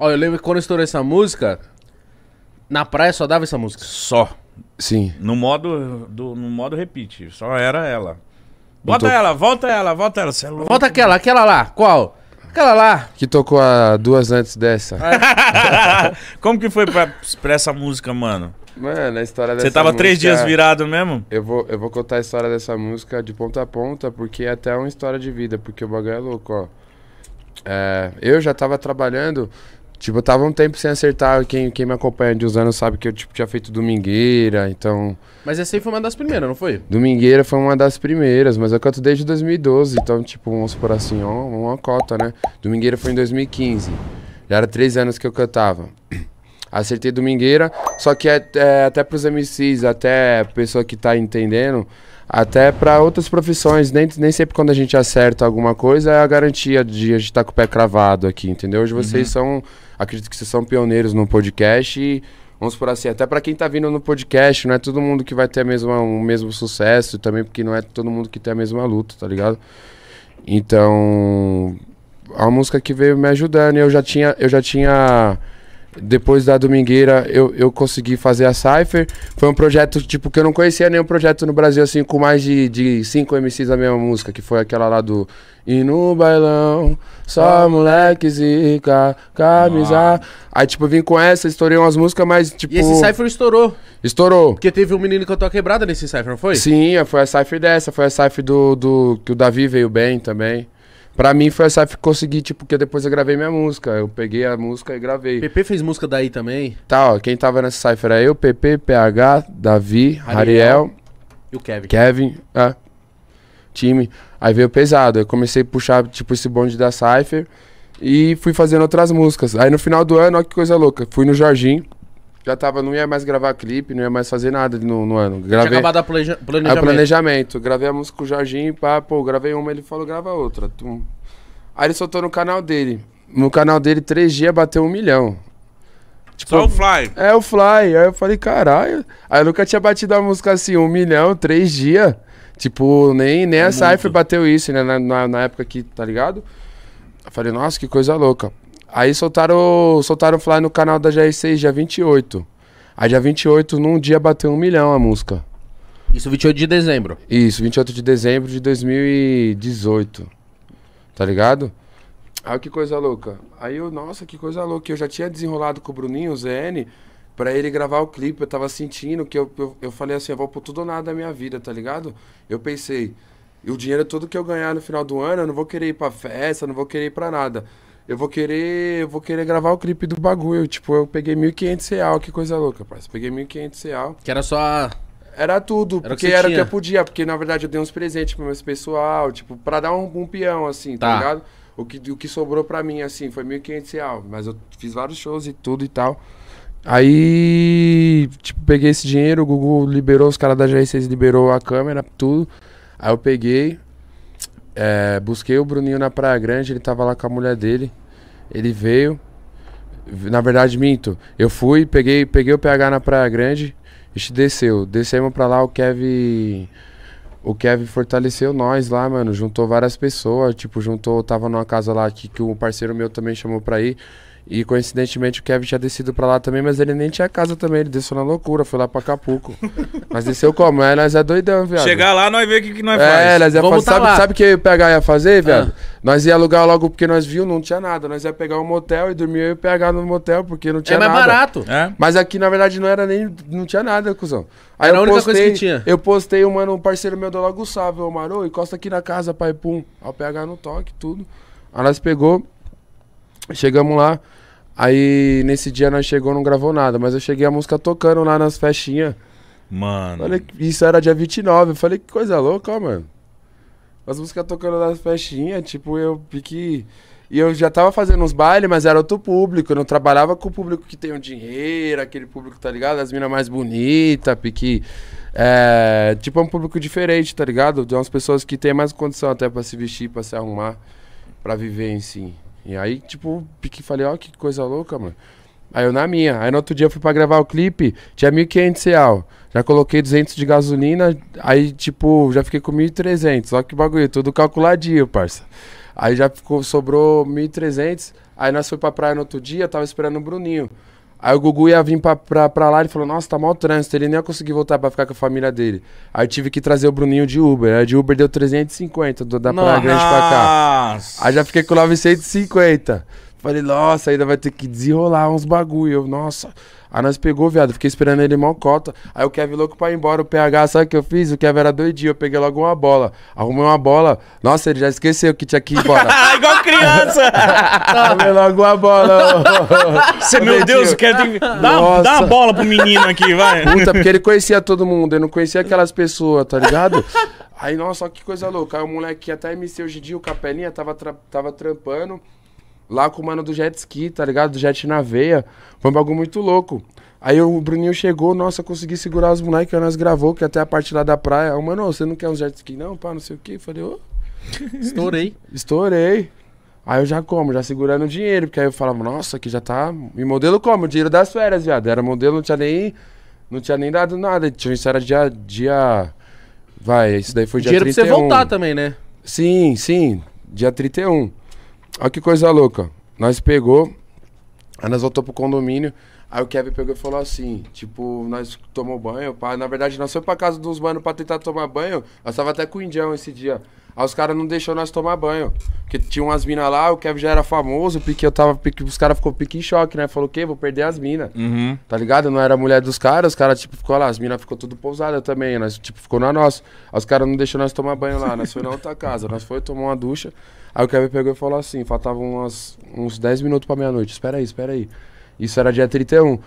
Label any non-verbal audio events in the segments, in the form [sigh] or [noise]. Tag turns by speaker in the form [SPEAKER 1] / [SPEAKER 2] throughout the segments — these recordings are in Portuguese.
[SPEAKER 1] Ó, eu lembro que quando eu estourei essa música, na praia só dava essa música. Só. Sim. No modo, do, no modo repeat, só era ela. Bota tô... ela, volta ela, volta ela. é Volta aquela, aquela lá. Qual? Aquela lá. Que tocou a duas antes dessa. [laughs] Como que foi pra, pra essa música, mano? Mano, a história dessa Você tava música, três dias virado mesmo? Eu vou, eu vou contar a história dessa música de ponta a ponta, porque é até uma história de vida, porque o bagulho é louco, ó. É, eu já tava trabalhando Tipo, eu tava um tempo sem acertar. Quem, quem me acompanha de uns anos sabe que eu tipo, tinha feito Domingueira, então. Mas essa aí foi uma das primeiras, não foi? Domingueira foi uma das primeiras, mas eu canto desde 2012. Então, tipo, vamos por assim, ó, uma cota, né? Domingueira foi em 2015. Já era três anos que eu cantava. [clears throat] Acertei Domingueira, só que é, é, até pros MCs, até pessoa que tá entendendo, até para outras profissões, nem, nem sempre quando a gente acerta alguma coisa é a garantia de a gente estar tá com o pé cravado aqui, entendeu? Hoje vocês uhum. são acredito que vocês são pioneiros no podcast e vamos por assim, até para quem tá vindo no podcast, não é todo mundo que vai ter a mesma, o mesmo sucesso, também porque não é todo mundo que tem a mesma luta, tá ligado? Então, a música que veio me ajudando, eu já tinha, eu já tinha depois da Domingueira eu, eu consegui fazer a Cypher. Foi um projeto, tipo, que eu não conhecia nenhum projeto no Brasil, assim, com mais de, de cinco MCs da mesma música, que foi aquela lá do. E no bailão, só ah. moleque zica, camisa. Ah. Aí, tipo, vim com essa, estourei umas músicas, mas, tipo. E esse Cypher estourou. Estourou. Porque teve um menino que eu tô quebrada nesse Cypher, não foi? Sim, foi a Cypher dessa, foi a Cypher do, do. que o Davi veio bem também. Pra mim foi essa que consegui, tipo, porque depois eu gravei minha música. Eu peguei a música e gravei. PP fez música daí também? Tá, ó, quem tava nessa cifra era eu, PP, PH, Davi, Ariel. e o Kevin. Kevin, é. Time. Aí veio pesado. Eu comecei a puxar, tipo, esse bonde da Cypher e fui fazendo outras músicas. Aí no final do ano, olha que coisa louca. Fui no Jorginho já tava, não ia mais gravar clipe, não ia mais fazer nada no, no ano. Gravei, Tinha acabado a planejamento. planejamento. Gravei a música com o Jorginho, pá, pô, gravei uma, ele falou, grava outra. Tum. Aí ele soltou no canal dele. No canal dele, três dias, bateu um milhão. Tipo, Só o Fly. É, o Fly. Aí eu falei, caralho. Aí eu nunca tinha batido a música assim, um milhão, três dias. Tipo, nem, nem é a Cypher bateu isso, né? Na, na, na, época que, tá ligado? Eu falei, nossa, que coisa louca. Aí soltaram, soltaram falar no canal da GR6, dia 28. Aí dia 28, num dia bateu um milhão a música. Isso 28 de dezembro. Isso, 28 de dezembro de 2018. Tá ligado? Aí que coisa louca. Aí eu, nossa, que coisa louca. Eu já tinha desenrolado com o Bruninho, o ZN, pra ele gravar o clipe. Eu tava sentindo que eu, eu, eu falei assim, eu vou por tudo ou nada da minha vida, tá ligado? Eu pensei, e o dinheiro todo que eu ganhar no final do ano, eu não vou querer ir pra festa, não vou querer ir pra nada eu vou querer, eu vou querer gravar o clipe do bagulho. Tipo, eu peguei 1.500 real, que coisa louca, parceiro. Peguei 1.500 real. Que era só era tudo, era porque que era o que eu podia, porque na verdade eu dei uns presentes pro meu pessoal, tipo, pra dar um, um peão, assim, tá. tá, ligado? O que, o que sobrou pra mim, assim, foi 1.500 real, mas eu fiz vários shows e tudo e tal. Aí, tipo, peguei esse dinheiro, o Google liberou, os caras da GR6 liberou a câmera, tudo. Aí eu peguei, é, busquei o Bruninho na Praia Grande, ele tava lá com a mulher dele. Ele veio. Na verdade, minto. Eu fui, peguei, peguei o PH na Praia Grande. e te desceu. Descemos pra lá, o Kevin. O Kevin fortaleceu nós lá, mano. Juntou várias pessoas. Tipo, juntou. Tava numa casa lá que, que um parceiro meu também chamou pra ir. E coincidentemente o Kevin tinha descido pra lá também, mas ele nem tinha casa também, ele desceu na loucura, foi lá pra Capuco [laughs] mas desceu como? É, nós é doidão, viado. Chegar lá, nós vê o que, que nós é, faz. É, nós ia fazer, tá sabe, o que eu ia pegar ia fazer, viado? Ah. Nós ia alugar logo porque nós viu, não tinha nada. Nós ia pegar um motel e dormir eu ia pegar no motel porque não é tinha é, nada. É mais barato. É. Mas aqui, na verdade, não era nem. não tinha nada, cuzão. Aí era a única postei, coisa que tinha. Eu postei, mano, um parceiro meu do Lago Sávio, o Marô, encosta aqui na casa, pai, pum. Ao PH no toque, tudo. Aí nós pegou. Chegamos lá, aí nesse dia nós chegou, não gravou nada, mas eu cheguei a música tocando lá nas festinhas. Mano. Falei, isso era dia 29. Eu falei, que coisa louca, mano. As músicas tocando nas festinhas, tipo, eu pique. E eu já tava fazendo uns bailes, mas era outro público. Eu não trabalhava com o público que tem o um dinheiro, aquele público, tá ligado? As minas mais bonitas, pique. É, eh, tipo, é um público diferente, tá ligado? De umas pessoas que tem mais condição até pra se vestir, pra se arrumar, pra viver em si. E aí, tipo, falei, ó, que coisa louca, mano. Aí eu na minha. Aí no outro dia eu fui pra gravar o clipe, tinha 1.500 real. Já coloquei 200 de gasolina, aí tipo, já fiquei com 1.300. só que bagulho, tudo calculadinho, parça. Aí já ficou, sobrou 1.300. Aí nós fomos pra praia no outro dia, tava esperando o Bruninho. Aí o Gugu ia vir pra, pra, pra lá, e falou, nossa, tá mal trânsito, ele nem ia conseguir voltar pra ficar com a família dele. Aí eu tive que trazer o Bruninho de Uber. Aí de Uber deu 350 do, da Praia Grande pra cá. Aí já fiquei com 950. Falei, nossa, ainda vai ter que desenrolar uns bagulho. Eu, nossa. Aí nós pegou, viado. Fiquei esperando ele mal cota. Aí o Kevin é louco pra ir embora. O PH, sabe o que eu fiz? O Kevin era doidinho. Eu peguei logo uma bola. Arrumei uma bola. Nossa, ele já esqueceu que tinha que ir embora. [laughs] Igual criança. [laughs] Arrumei logo uma bola. Você, meu Deus, o quero dá, dá uma bola pro menino aqui, vai. Puta, porque ele conhecia todo mundo. Ele não conhecia aquelas pessoas, tá ligado? Aí, nossa, que coisa louca. Aí o moleque até MC hoje em dia, o Capelinha, tava, tra... tava trampando lá com o mano do jet ski, tá ligado? Do jet na veia. Foi um bagulho muito louco. Aí o Bruninho chegou, nossa, consegui segurar os bonecos, nós gravou, que até a parte lá da praia. Aí, mano, você não quer um jet ski? Não, pá, não sei o quê. Falei, ô. Oh. [laughs] Estourei. Estourei. Aí eu já como, já segurando o dinheiro, porque aí eu falava, nossa, aqui já tá. E modelo como? dinheiro das férias, viado. Era modelo, não tinha nem. Não tinha nem dado nada. Isso era dia. dia... Vai, isso daí foi dia dinheiro 31. Dinheiro pra você voltar também, né? Sim, sim. Dia 31. Olha que coisa louca. Nós pegou, aí nós voltou pro condomínio. Aí o Kevin pegou e falou assim, tipo, nós tomou banho, pá. Na verdade, nós foi pra casa dos manos pra tentar tomar banho. Nós tava até com o Indião esse dia. Aí os caras não deixou nós tomar banho. Porque tinha umas minas lá, o Kevin já era famoso, porque eu tava. Porque os caras ficou pique em choque, né? Falou, o quê? Vou perder as minas. Uhum. Tá ligado? Eu não era mulher dos caras, os caras, tipo, ficou lá, as minas ficou tudo pousada também. Nós, tipo, ficou na nossa. Aí os caras não deixou nós tomar banho lá. Nós foi na outra casa. Nós foi tomar uma ducha. Aí o Kevin pegou e falou assim: faltavam umas, uns 10 minutos pra meia-noite. Espera aí, espera aí. Isso era dia 31.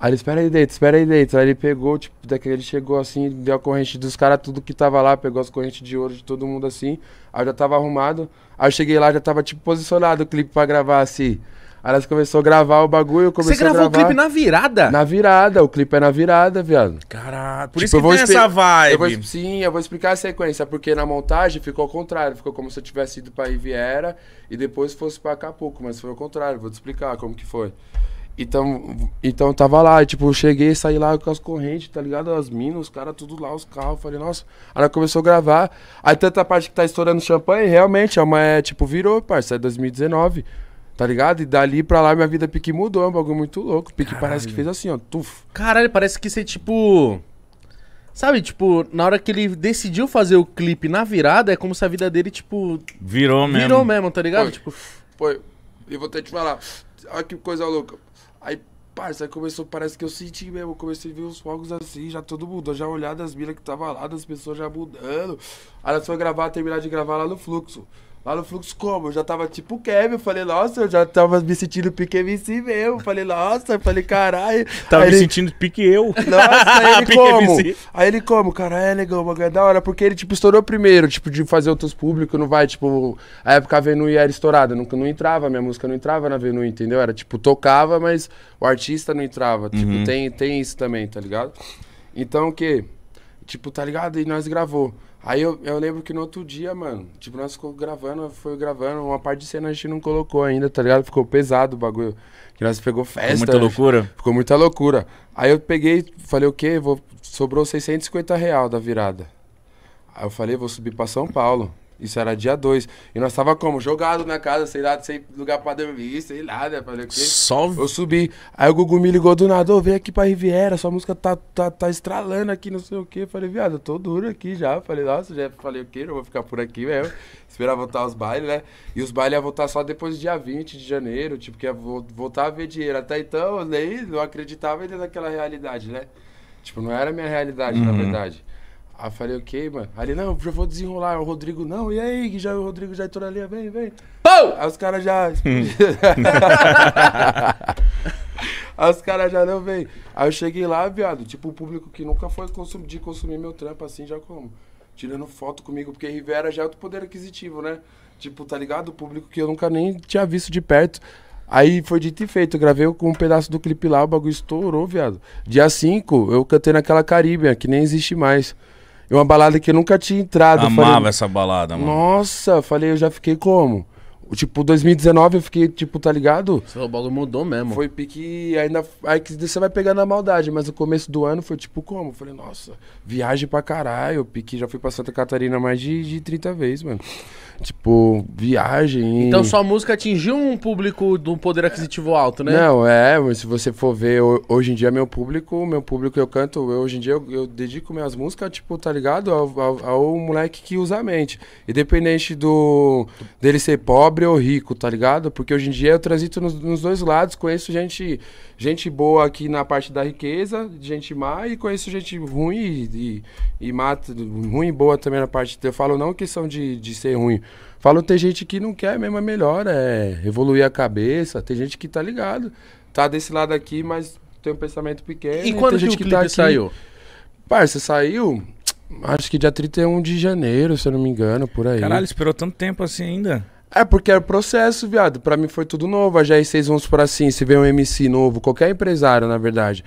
[SPEAKER 1] Aí ele, espera aí, deita, espera aí, deita. Aí ele pegou, tipo, daqui ele chegou assim, deu a corrente dos caras, tudo que tava lá, pegou as correntes de ouro de todo mundo assim. Aí eu já tava arrumado. Aí eu cheguei lá, já tava, tipo, posicionado o clipe pra gravar assim. Aí elas começou a gravar o bagulho, eu Você gravou a gravar. o clipe na virada? Na virada, o clipe é na virada, viado. Caralho, por tipo, isso que eu vou essa vibe. Eu vou, sim, eu vou explicar a sequência, porque na montagem ficou ao contrário, ficou como se eu tivesse ido pra Riviera e depois fosse pra Acapulco, mas foi ao contrário, vou te explicar como que foi. Então, então tava lá, tipo, eu cheguei, saí lá com as correntes, tá ligado? As minas, os caras, tudo lá, os carros. Falei, nossa. Aí ela começou a gravar. Aí tanta parte que tá estourando champanhe, realmente, é uma, é, tipo, virou, parceiro, é 2019. Tá ligado? E dali pra lá minha vida pique mudou, é um bagulho muito louco. Pique Caralho. parece que fez assim, ó, tuf. Caralho, parece que você, tipo. Sabe, tipo, na hora que ele decidiu fazer o clipe na virada, é como se a vida dele, tipo. Virou mesmo. Virou mesmo, tá ligado? Foi, tipo. Foi. E vou até te falar. Olha que coisa louca. Aí, parça, começou, parece que eu senti mesmo. Comecei a ver os fogos assim, já todo mudou. Já olhar das minas que tava lá, das pessoas já mudando. Aí nós foi gravar, terminar de gravar lá no fluxo. Lá no Fluxo como? Eu já tava tipo Kevin. Eu falei, nossa, eu já tava me sentindo pique MC mesmo. Eu falei, nossa, eu falei, caralho. Tava aí me ele... sentindo pique eu. [laughs] Nossa, aí [laughs] ele como? Aí ele como? Cara, é legal, o é da hora. Porque ele, tipo, estourou primeiro, tipo, de fazer outros públicos, não vai, tipo... A época a Venu era estourada, nunca não entrava, minha música não entrava na Venu, entendeu? Era, tipo, tocava, mas o artista não entrava. Tipo, uhum. Tipo, tem, tem isso também, tá ligado? Então, o que? Tipo, tá ligado? E nós gravou. Aí eu, eu lembro que no outro dia, mano, tipo, nós ficou gravando, foi gravando, uma parte de cena a gente não colocou ainda, tá ligado? Ficou pesado o bagulho. Que nós pegou festa. Ficou muita né? loucura? ficou muita loucura. Aí eu peguei, falei, o quê? Vou, sobrou 650 real da virada. Aí eu falei, vou subir pra São Paulo. Isso era dia 2. E nós tava como? Jogado na casa, sei lá, sem lugar pra dormir, sei lá, né? Fazer o quê? Só... Eu subi. Aí o Gugu me ligou do nada, ô, oh, vem aqui pra Riviera, sua música tá, tá, tá estralando aqui, não sei o quê. Eu falei, viado, eu tô duro aqui já. falei, nossa, já falei o quê? Não vou ficar por aqui mesmo. Esperar voltar os bailes, né? E os bailes iam voltar só depois do dia 20 de janeiro, tipo, que ia voltar a ver dinheiro. Até então, eu nem não acreditava ainda naquela realidade, né? Tipo, não era a minha realidade, uhum. na verdade. Aí eu falei, ok, mano. ali não, já vou desenrolar. É o Rodrigo, não, e aí, que já é o Rodrigo já entrou ali, vem, vem. Pou! Aí os caras já. [laughs] aí os caras já não vem. Aí eu cheguei lá, viado, tipo, o público que nunca foi consumir, de consumir meu trampo assim, já como? Tirando foto comigo, porque Rivera já é outro poder aquisitivo, né? Tipo, tá ligado? O público que eu nunca nem tinha visto de perto. Aí foi dito e feito, eu gravei com um pedaço do clipe lá, o bagulho estourou, viado. Dia 5, eu cantei naquela Caribe, que nem existe mais. E uma balada que eu nunca tinha entrado. Amava falei, essa balada, mano. Nossa, falei, eu já fiquei como? Tipo, 2019 eu fiquei, tipo, tá ligado? O bagulho mudou mesmo. Foi pique, ainda. Aí que você vai pegando a maldade, mas o começo do ano foi tipo como? Falei, nossa, viagem pra caralho. Pique, já fui pra Santa Catarina mais de, de 30 vezes, mano. Tipo, viagem. Então sua música atingiu um público de um poder aquisitivo alto, né? Não, é, se você for ver hoje em dia meu público, meu público eu canto, eu, hoje em dia eu, eu, dedico minhas músicas, tipo, tá ligado? Ao, ao, ao, moleque que usa a mente. Independente do dele ser pobre ou rico, tá ligado? Porque hoje em dia eu transito nos, nos dois lados, conheço gente, gente boa aqui na parte da riqueza, gente má, e conheço gente ruim e, e, e mata, ruim e boa também na parte. Eu falo não questão de, de ser ruim falam tem gente que não quer mesmo, é melhor, é evoluir a cabeça. Tem gente que tá ligado, tá desse lado aqui, mas tem um pensamento pequeno. E quando tem gente que, o que tá aqui. saiu? Parça, saiu, acho que dia 31 de janeiro, se eu não me engano, por aí. Caralho, esperou tanto tempo assim ainda. É porque era é processo, viado. Pra mim foi tudo novo. A GR6, vamos por assim, se vê um MC novo, qualquer empresário, na verdade.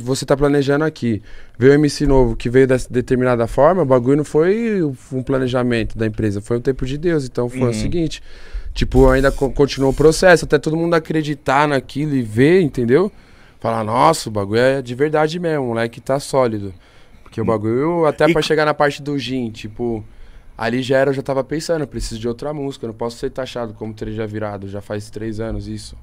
[SPEAKER 1] você tá planejando aqui. Veio um MC novo que veio dessa determinada forma, o bagulho não foi um planejamento da empresa, foi um tempo de Deus. Então foi uhum. o seguinte. Tipo, ainda co continuou o processo, até todo mundo acreditar naquilo e ver, entendeu? Falar, nossa, o bagulho é de verdade mesmo, o moleque tá sólido. Porque o bagulho, até e... para chegar na parte do gin, tipo, Ali já era, eu já tava pensando, preciso de outra música, eu não posso ser taxado como já virado, já faz três anos isso.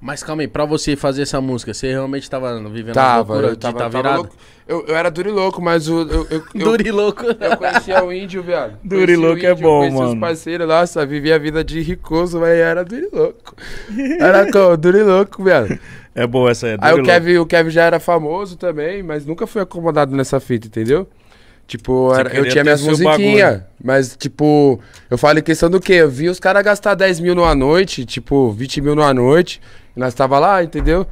[SPEAKER 1] Mas calma aí, pra você fazer essa música, você realmente tava vivendo tava, loucura eu tava, tá virado? louco. Eu, eu era duriloco, mas o... Eu, eu, [laughs] eu, duriloco. Eu conhecia o índio, viado. Duriloco louco é bom, conheci mano. os parceiros, nossa, vivia a vida de ricoso, mas era duriloco. Era como, duriloco, viado. É boa essa, é duriloco. Aí o Kevin, o Kevin já era famoso também, mas nunca fui acomodado nessa fita, entendeu? Tipo, era, eu tinha minhas musiquinhas, mas, tipo, eu falei questão do quê? Eu vi os caras gastar 10 mil numa noite, tipo, 20 mil numa noite, e nós tava lá, entendeu?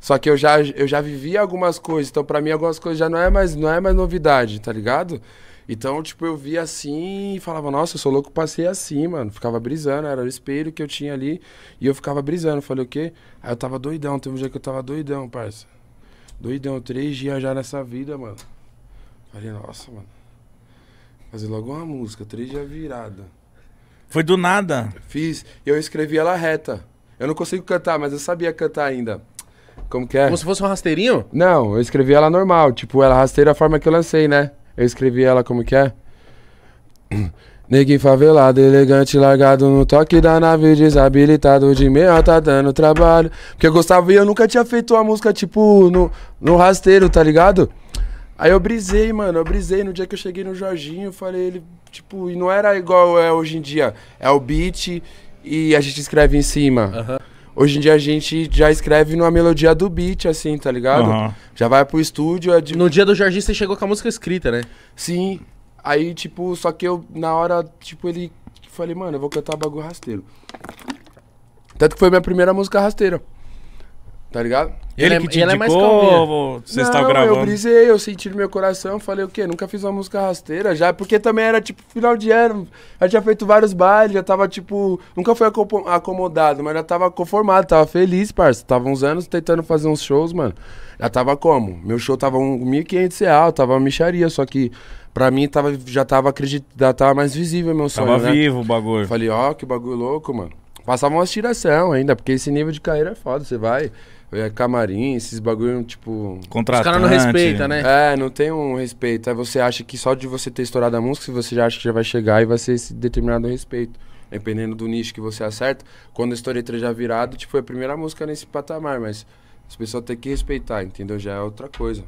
[SPEAKER 1] Só que eu já, eu já vivi algumas coisas, então para mim algumas coisas já não é, mais, não é mais novidade, tá ligado? Então, tipo, eu via assim e falava, nossa, eu sou louco, passei assim, mano. Ficava brisando, era o espelho que eu tinha ali, e eu ficava brisando. Falei, o quê? Aí eu tava doidão, teve um dia que eu tava doidão, parça. Doidão, três dias já nessa vida, mano. Falei, nossa, mano. Fazer logo uma música, três dias virada. Foi do nada? Fiz. Eu escrevi ela reta. Eu não consigo cantar, mas eu sabia cantar ainda. Como que é? Como se fosse um rasteirinho? Não, eu escrevi ela normal. Tipo, ela rasteira a forma que eu lancei, né? Eu escrevi ela como que é? [clears throat] Neguinho favelado, elegante, largado no toque da nave, desabilitado de meia, tá dando trabalho. Porque eu gostava e eu nunca tinha feito uma música, tipo, no, no rasteiro, tá ligado? Aí eu brisei, mano, eu brisei. No dia que eu cheguei no Jorginho, eu falei, ele, tipo, e não era igual é hoje em dia. É o beat e a gente escreve em cima. Uhum. Hoje em dia a gente já escreve numa melodia do beat, assim, tá ligado? Uhum. Já vai pro estúdio. É no dia do Jorginho você chegou com a música escrita, né? Sim. Aí, tipo, só que eu, na hora, tipo, ele. Falei, mano, eu vou cantar bagulho rasteiro. Tanto que foi minha primeira música rasteira. Tá ligado? Ele, ele é que te ela é indicou, é vocês gravando? gravando? eu brisei, eu senti no meu coração, falei o quê? Nunca fiz uma música rasteira já, porque também era tipo final de ano, já tinha feito vários bailes, já tava tipo, nunca foi acomodado, mas já tava conformado, tava feliz, parça. Tava uns anos tentando fazer uns shows, mano. Já tava como? Meu show tava um, 1.500 real, tava uma micharia, só que pra mim tava, já tava acreditado, já tava mais visível meu sonho, Tava né? vivo o bagulho. Falei, ó, oh, que bagulho louco, mano. Passava uma tiração ainda, porque esse nível de carreira é foda, você vai... É, camarim, esses bagulho, tipo. Contratante. Os caras não respeitam, né? É, não tem um respeito. Aí você acha que só de você ter estourado a música, você já acha que já vai chegar e vai ser esse determinado respeito. Dependendo do nicho que você acerta. Quando eu estourei já virado, tipo, foi a primeira música nesse patamar, mas as pessoas têm que respeitar, entendeu? Já é outra coisa.